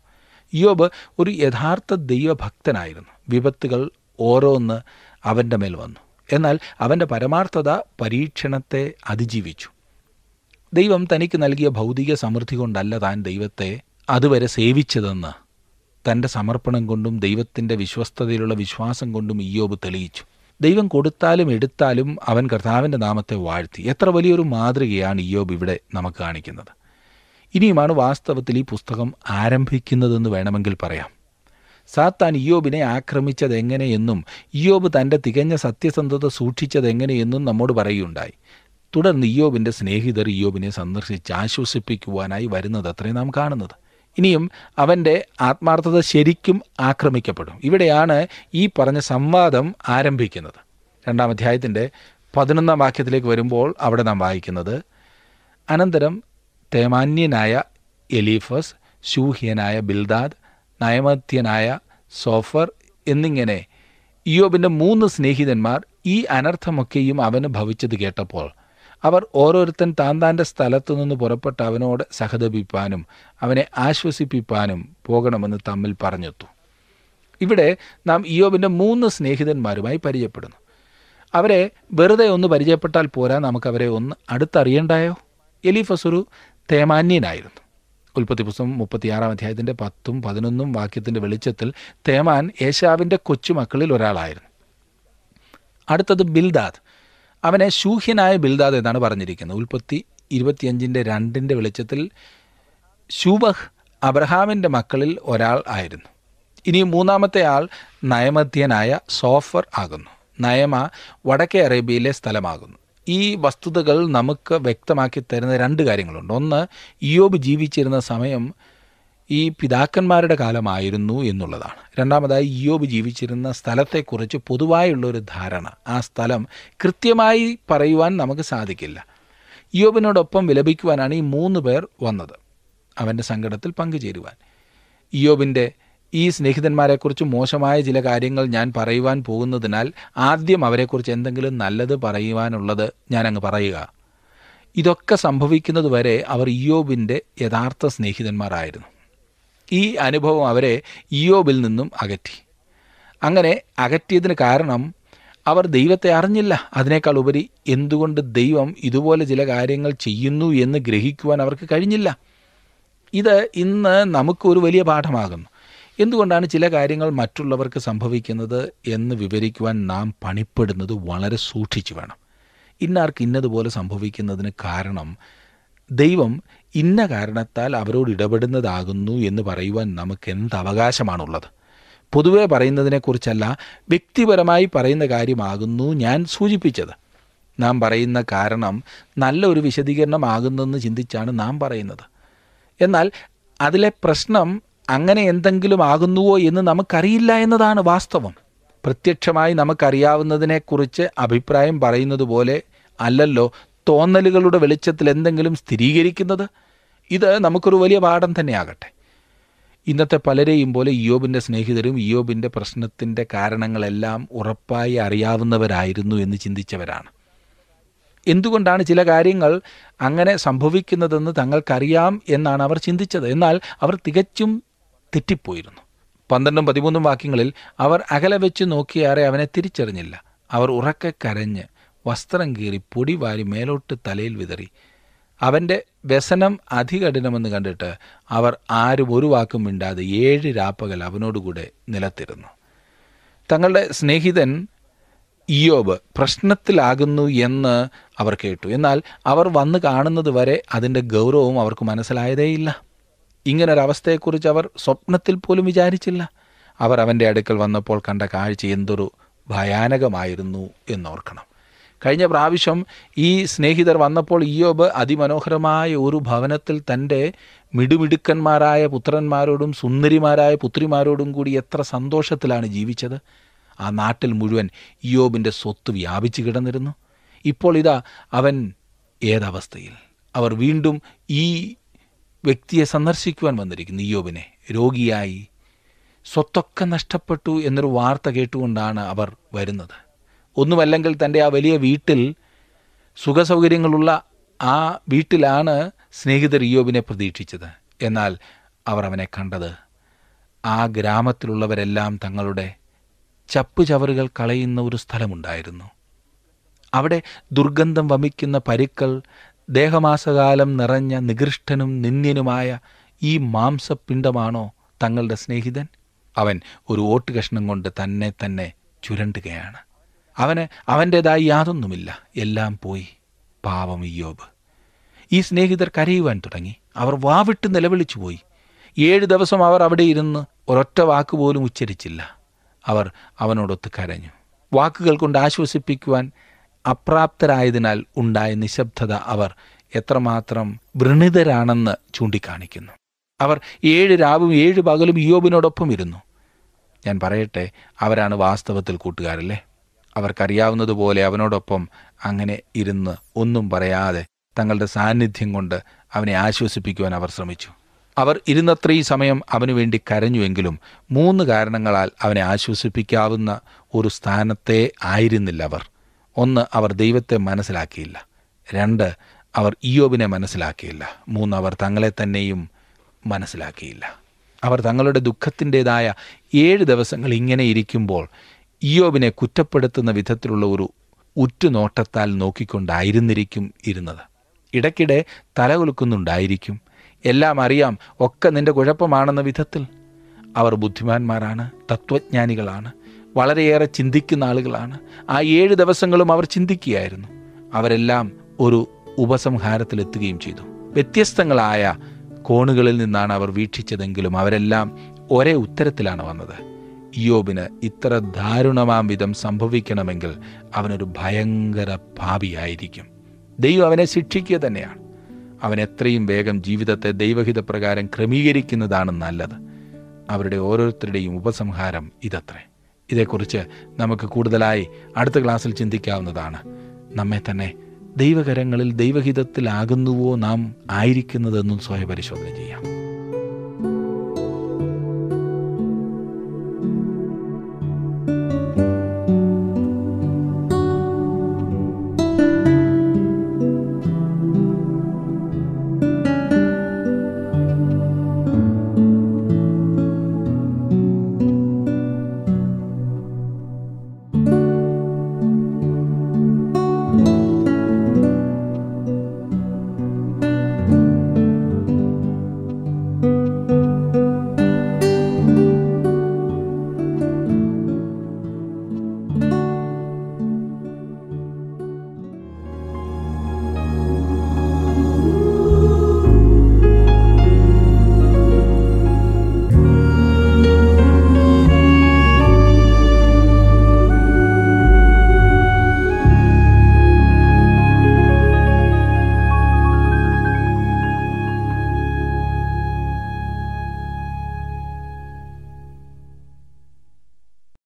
യോബ് ഒരു യഥാർത്ഥ ദൈവഭക്തനായിരുന്നു വിപത്തുകൾ ഓരോന്ന് അവൻ്റെ മേൽ വന്നു എന്നാൽ അവൻ്റെ പരമാർത്ഥത പരീക്ഷണത്തെ അതിജീവിച്ചു ദൈവം തനിക്ക് നൽകിയ ഭൗതിക സമൃദ്ധി കൊണ്ടല്ല താൻ ദൈവത്തെ അതുവരെ സേവിച്ചതെന്ന് തൻ്റെ സമർപ്പണം കൊണ്ടും ദൈവത്തിൻ്റെ വിശ്വസ്തതയിലുള്ള വിശ്വാസം കൊണ്ടും ഇയ്യോബ് തെളിയിച്ചു ദൈവം കൊടുത്താലും എടുത്താലും അവൻ കർത്താവിൻ്റെ നാമത്തെ വാഴ്ത്തി എത്ര വലിയൊരു മാതൃകയാണ് ഇയ്യോബ് ഇവിടെ നമുക്ക് കാണിക്കുന്നത് ഇനിയുമാണ് വാസ്തവത്തിൽ ഈ പുസ്തകം ആരംഭിക്കുന്നതെന്ന് വേണമെങ്കിൽ പറയാം സാത്താൻ ആക്രമിച്ചത് എങ്ങനെയെന്നും ഇയ്യോബ് തൻ്റെ തികഞ്ഞ സത്യസന്ധത എങ്ങനെയെന്നും നമ്മോട് പറയുകയുണ്ടായി തുടർന്ന് ഇയോബിൻ്റെ സ്നേഹിതർ ഇയ്യോബിനെ സന്ദർശിച്ച് ആശ്വസിപ്പിക്കുവാനായി വരുന്നത് അത്രയും നാം കാണുന്നത് ഇനിയും അവൻ്റെ ആത്മാർത്ഥത ശരിക്കും ആക്രമിക്കപ്പെടും ഇവിടെയാണ് ഈ പറഞ്ഞ സംവാദം ആരംഭിക്കുന്നത് രണ്ടാം അധ്യായത്തിൻ്റെ പതിനൊന്നാം വാക്യത്തിലേക്ക് വരുമ്പോൾ അവിടെ നാം വായിക്കുന്നത് അനന്തരം തേമാന്യനായ എലീഫസ് ശൂഹ്യനായ ബിൽദാദ് നയമത്യനായ സോഫർ എന്നിങ്ങനെ ഇയോബിൻ്റെ മൂന്ന് സ്നേഹിതന്മാർ ഈ അനർത്ഥമൊക്കെയും അവന് ഭവിച്ചത് കേട്ടപ്പോൾ അവർ ഓരോരുത്തൻ താൻ താൻ്റെ സ്ഥലത്തു നിന്ന് പുറപ്പെട്ട് അവനോട് സഹതപിപ്പാനും അവനെ ആശ്വസിപ്പിപ്പാനും പോകണമെന്ന് തമ്മിൽ പറഞ്ഞെത്തു ഇവിടെ നാം ഇയോബിൻ്റെ മൂന്ന് സ്നേഹിതന്മാരുമായി പരിചയപ്പെടുന്നു അവരെ വെറുതെ ഒന്ന് പരിചയപ്പെട്ടാൽ പോരാ നമുക്കവരെ ഒന്ന് അടുത്തറിയണ്ടായോ എലിഫസ് ഒരു തേമാന്യനായിരുന്നു ഉൽപ്പത്തി പുസ്തകം മുപ്പത്തിയാറാം അധ്യായത്തിൻ്റെ പത്തും പതിനൊന്നും വാക്യത്തിൻ്റെ വെളിച്ചത്തിൽ തേമാൻ ഏശാവിൻ്റെ കൊച്ചുമക്കളിൽ ഒരാളായിരുന്നു അടുത്തത് ബിൽദാദ് അവനെ ശൂഹ്യനായ ബിൽദാദ് എന്നാണ് പറഞ്ഞിരിക്കുന്നത് ഉൽപ്പത്തി ഇരുപത്തിയഞ്ചിൻ്റെ രണ്ടിൻ്റെ വെളിച്ചത്തിൽ ശൂബഹ് അബ്രഹാമിൻ്റെ മക്കളിൽ ഒരാൾ ആയിരുന്നു ഇനി മൂന്നാമത്തെ ആൾ നയമധ്യനായ സോഫർ ആകുന്നു നയമ വടക്കേ അറേബ്യയിലെ സ്ഥലമാകുന്നു ഈ വസ്തുതകൾ നമുക്ക് വ്യക്തമാക്കി തരുന്ന രണ്ട് കാര്യങ്ങളുണ്ട് ഒന്ന് ഇയോബ് ജീവിച്ചിരുന്ന സമയം ഈ പിതാക്കന്മാരുടെ കാലമായിരുന്നു എന്നുള്ളതാണ് രണ്ടാമതായി ഇയോബ് ജീവിച്ചിരുന്ന സ്ഥലത്തെക്കുറിച്ച് പൊതുവായുള്ളൊരു ധാരണ ആ സ്ഥലം കൃത്യമായി പറയുവാൻ നമുക്ക് സാധിക്കില്ല ഇയോബിനോടൊപ്പം വിലപിക്കുവാനാണ് ഈ മൂന്ന് പേർ വന്നത് അവൻ്റെ സങ്കടത്തിൽ പങ്കുചേരുവാൻ ഇയോബിൻ്റെ ഈ സ്നേഹിതന്മാരെക്കുറിച്ച് മോശമായ ചില കാര്യങ്ങൾ ഞാൻ പറയുവാൻ പോകുന്നതിനാൽ ആദ്യം അവരെക്കുറിച്ച് എന്തെങ്കിലും നല്ലത് പറയുവാനുള്ളത് ഞാനങ്ങ് പറയുക ഇതൊക്കെ സംഭവിക്കുന്നതുവരെ അവർ ഇയോബിൻ്റെ യഥാർത്ഥ സ്നേഹിതന്മാരായിരുന്നു ഈ അനുഭവം അവരെ ഇയോബിൽ നിന്നും അകറ്റി അങ്ങനെ അകറ്റിയതിന് കാരണം അവർ ദൈവത്തെ അറിഞ്ഞില്ല അതിനേക്കാൾ ഉപരി എന്തുകൊണ്ട് ദൈവം ഇതുപോലെ ചില കാര്യങ്ങൾ ചെയ്യുന്നു എന്ന് ഗ്രഹിക്കുവാൻ അവർക്ക് കഴിഞ്ഞില്ല ഇത് ഇന്ന് നമുക്ക് ഒരു വലിയ പാഠമാകുന്നു എന്തുകൊണ്ടാണ് ചില കാര്യങ്ങൾ മറ്റുള്ളവർക്ക് സംഭവിക്കുന്നത് എന്ന് വിവരിക്കുവാൻ നാം പണിപ്പെടുന്നത് വളരെ സൂക്ഷിച്ചു വേണം ഇന്നാർക്ക് ഇന്നതുപോലെ സംഭവിക്കുന്നതിന് കാരണം ദൈവം ഇന്ന കാരണത്താൽ അവരോട് ഇടപെടുന്നതാകുന്നു എന്ന് പറയുവാൻ നമുക്ക് എന്ത് അവകാശമാണുള്ളത് പൊതുവെ പറയുന്നതിനെക്കുറിച്ചല്ല വ്യക്തിപരമായി പറയുന്ന കാര്യമാകുന്നു ഞാൻ സൂചിപ്പിച്ചത് നാം പറയുന്ന കാരണം നല്ല ഒരു വിശദീകരണമാകുന്നെന്ന് ചിന്തിച്ചാണ് നാം പറയുന്നത് എന്നാൽ അതിലെ പ്രശ്നം അങ്ങനെ എന്തെങ്കിലും ആകുന്നുവോ എന്ന് നമുക്കറിയില്ല എന്നതാണ് വാസ്തവം പ്രത്യക്ഷമായി നമുക്കറിയാവുന്നതിനെക്കുറിച്ച് അഭിപ്രായം പറയുന്നത് പോലെ അല്ലല്ലോ തോന്നലുകളുടെ വെളിച്ചത്തിൽ എന്തെങ്കിലും സ്ഥിരീകരിക്കുന്നത് ഇത് നമുക്കൊരു വലിയ പാഠം തന്നെയാകട്ടെ ഇന്നത്തെ പലരെയും പോലെ ഇയോബിൻ്റെ സ്നേഹിതരും ഇയോബിൻ്റെ പ്രശ്നത്തിൻ്റെ കാരണങ്ങളെല്ലാം ഉറപ്പായി അറിയാവുന്നവരായിരുന്നു എന്ന് ചിന്തിച്ചവരാണ് എന്തുകൊണ്ടാണ് ചില കാര്യങ്ങൾ അങ്ങനെ സംഭവിക്കുന്നതെന്ന് തങ്ങൾക്കറിയാം എന്നാണ് അവർ ചിന്തിച്ചത് എന്നാൽ അവർ തികച്ചും തെറ്റിപ്പോയിരുന്നു പന്ത്രണ്ടും പതിമൂന്നും വാക്യങ്ങളിൽ അവർ അകലെ വെച്ച് നോക്കിയാറെ അവനെ തിരിച്ചറിഞ്ഞില്ല അവർ ഉറക്കെ കരഞ്ഞ് വസ്ത്രം കീറി പൊടി വാരി മേലോട്ട് തലയിൽ വിതറി അവൻ്റെ വ്യസനം അധികഠിനമെന്ന് കണ്ടിട്ട് അവർ ആരും ഒരു വാക്കും മിണ്ടാതെ ഏഴ് രാപ്പകൽ അവനോടുകൂടെ നിലത്തിരുന്നു തങ്ങളുടെ സ്നേഹിതൻ ഇയോബ് പ്രശ്നത്തിലാകുന്നു എന്ന് അവർ കേട്ടു എന്നാൽ അവർ വന്ന് കാണുന്നത് വരെ അതിൻ്റെ ഗൗരവവും അവർക്ക് മനസ്സിലായതേയില്ല ഇങ്ങനൊരവസ്ഥയെക്കുറിച്ച് അവർ സ്വപ്നത്തിൽ പോലും വിചാരിച്ചില്ല അവർ അവൻ്റെ അടുക്കൽ വന്നപ്പോൾ കണ്ട കാഴ്ച എന്തൊരു ഭയാനകമായിരുന്നു എന്നോർക്കണം കഴിഞ്ഞ പ്രാവശ്യം ഈ സ്നേഹിതർ വന്നപ്പോൾ ഇയോബ് അതിമനോഹരമായ ഒരു ഭവനത്തിൽ തൻ്റെ മിടുമിടുക്കന്മാരായ പുത്രന്മാരോടും സുന്ദരിമാരായ പുത്രിമാരോടും കൂടി എത്ര സന്തോഷത്തിലാണ് ജീവിച്ചത് ആ നാട്ടിൽ മുഴുവൻ ഇയോബിൻ്റെ സ്വത്ത് വ്യാപിച്ചു കിടന്നിരുന്നു ഇപ്പോൾ ഇതാ അവൻ ഏതവസ്ഥയിൽ അവർ വീണ്ടും ഈ വ്യക്തിയെ സന്ദർശിക്കുവാൻ വന്നിരിക്കുന്നു ഇയോബിനെ രോഗിയായി സ്വത്തൊക്കെ നഷ്ടപ്പെട്ടു എന്നൊരു വാർത്ത കേട്ടുകൊണ്ടാണ് അവർ വരുന്നത് ഒന്നുമല്ലെങ്കിൽ തൻ്റെ ആ വലിയ വീട്ടിൽ സുഖസൗകര്യങ്ങളുള്ള ആ വീട്ടിലാണ് സ്നേഹിതർ ഇയോബിനെ പ്രതീക്ഷിച്ചത് എന്നാൽ അവർ അവനെ കണ്ടത് ആ ഗ്രാമത്തിലുള്ളവരെല്ലാം തങ്ങളുടെ ചപ്പുചവറുകൾ കളയുന്ന ഒരു സ്ഥലമുണ്ടായിരുന്നു അവിടെ ദുർഗന്ധം വമിക്കുന്ന പരുക്കൾ ദേഹമാസകാലം നിറഞ്ഞ നികൃഷ്ടനും നിന്ദ്യനുമായ ഈ മാംസപിണ്ഡമാണോ തങ്ങളുടെ സ്നേഹിതൻ അവൻ ഒരു ഓട്ട് കഷ്ണം കൊണ്ട് തന്നെ തന്നെ ചുരണ്ടുകയാണ് അവന് അവൻ്റേതായി യാതൊന്നുമില്ല എല്ലാം പോയി പാവം ഇയ്യോബ് ഈ സ്നേഹിതർ കരയുവാൻ തുടങ്ങി അവർ വാവിട്ട് നിലവിളിച്ചു പോയി ഏഴ് ദിവസം അവർ അവിടെ ഇരുന്ന് ഒരൊറ്റ വാക്ക് പോലും ഉച്ചരിച്ചില്ല അവർ അവനോടൊത്ത് കരഞ്ഞു വാക്കുകൾ കൊണ്ട് ആശ്വസിപ്പിക്കുവാൻ അപ്രാപ്തരായതിനാൽ ഉണ്ടായ നിശബ്ദത അവർ എത്രമാത്രം വൃണിതരാണെന്ന് ചൂണ്ടിക്കാണിക്കുന്നു അവർ ഏഴ് രാവും ഏഴ് പകലും യോബിനോടൊപ്പം ഇരുന്നു ഞാൻ പറയട്ടെ അവരാണ് വാസ്തവത്തിൽ കൂട്ടുകാരല്ലേ അവർക്കറിയാവുന്നതുപോലെ അവനോടൊപ്പം അങ്ങനെ ഇരുന്ന് ഒന്നും പറയാതെ തങ്ങളുടെ സാന്നിധ്യം കൊണ്ട് അവനെ ആശ്വസിപ്പിക്കുവാൻ അവർ ശ്രമിച്ചു അവർ ഇരുന്നത്രയും സമയം അവനു വേണ്ടി കരഞ്ഞുവെങ്കിലും മൂന്ന് കാരണങ്ങളാൽ അവനെ ആശ്വസിപ്പിക്കാവുന്ന ഒരു സ്ഥാനത്തെ ആയിരുന്നില്ല അവർ ഒന്ന് അവർ ദൈവത്തെ മനസ്സിലാക്കിയില്ല രണ്ട് അവർ ഇയോബിനെ മനസ്സിലാക്കിയില്ല മൂന്ന് അവർ തങ്ങളെ തന്നെയും മനസ്സിലാക്കിയില്ല അവർ തങ്ങളുടെ ദുഃഖത്തിൻ്റെതായ ഏഴ് ദിവസങ്ങൾ ഇങ്ങനെ ഇരിക്കുമ്പോൾ ഇയോബിനെ കുറ്റപ്പെടുത്തുന്ന വിധത്തിലുള്ള ഒരു ഉറ്റുനോട്ടത്താൽ നോക്കിക്കൊണ്ടായിരുന്നിരിക്കും ഇരുന്നത് ഇടയ്ക്കിടെ തലകുലുക്കുന്നുണ്ടായിരിക്കും എല്ലാം അറിയാം ഒക്കെ നിന്റെ കുഴപ്പമാണെന്ന വിധത്തിൽ അവർ ബുദ്ധിമാന്മാരാണ് തത്വജ്ഞാനികളാണ് വളരെയേറെ ചിന്തിക്കുന്ന ആളുകളാണ് ആ ഏഴ് ദിവസങ്ങളും അവർ ചിന്തിക്കുകയായിരുന്നു അവരെല്ലാം ഒരു ഉപസംഹാരത്തിലെത്തുകയും ചെയ്തു വ്യത്യസ്തങ്ങളായ കോണുകളിൽ നിന്നാണ് അവർ വീക്ഷിച്ചതെങ്കിലും അവരെല്ലാം ഒരേ ഉത്തരത്തിലാണ് വന്നത് യോബിന് ഇത്ര ദാരുണമാം വിധം സംഭവിക്കണമെങ്കിൽ അവനൊരു ഭയങ്കര ഭാവിയായിരിക്കും ദൈവം അവനെ ശിക്ഷിക്കുക തന്നെയാണ് അവൻ എത്രയും വേഗം ജീവിതത്തെ ദൈവഹിതപ്രകാരം ക്രമീകരിക്കുന്നതാണ് നല്ലത് അവരുടെ ഓരോരുത്തരുടെയും ഉപസംഹാരം ഇതത്രേ ഇതേക്കുറിച്ച് നമുക്ക് കൂടുതലായി അടുത്ത ക്ലാസ്സിൽ ചിന്തിക്കാവുന്നതാണ് നമ്മെ തന്നെ ദൈവകരങ്ങളിൽ ദൈവഹിതത്തിലാകുന്നുവോ നാം ആയിരിക്കുന്നതെന്നും സ്വയം പരിശോധന ചെയ്യാം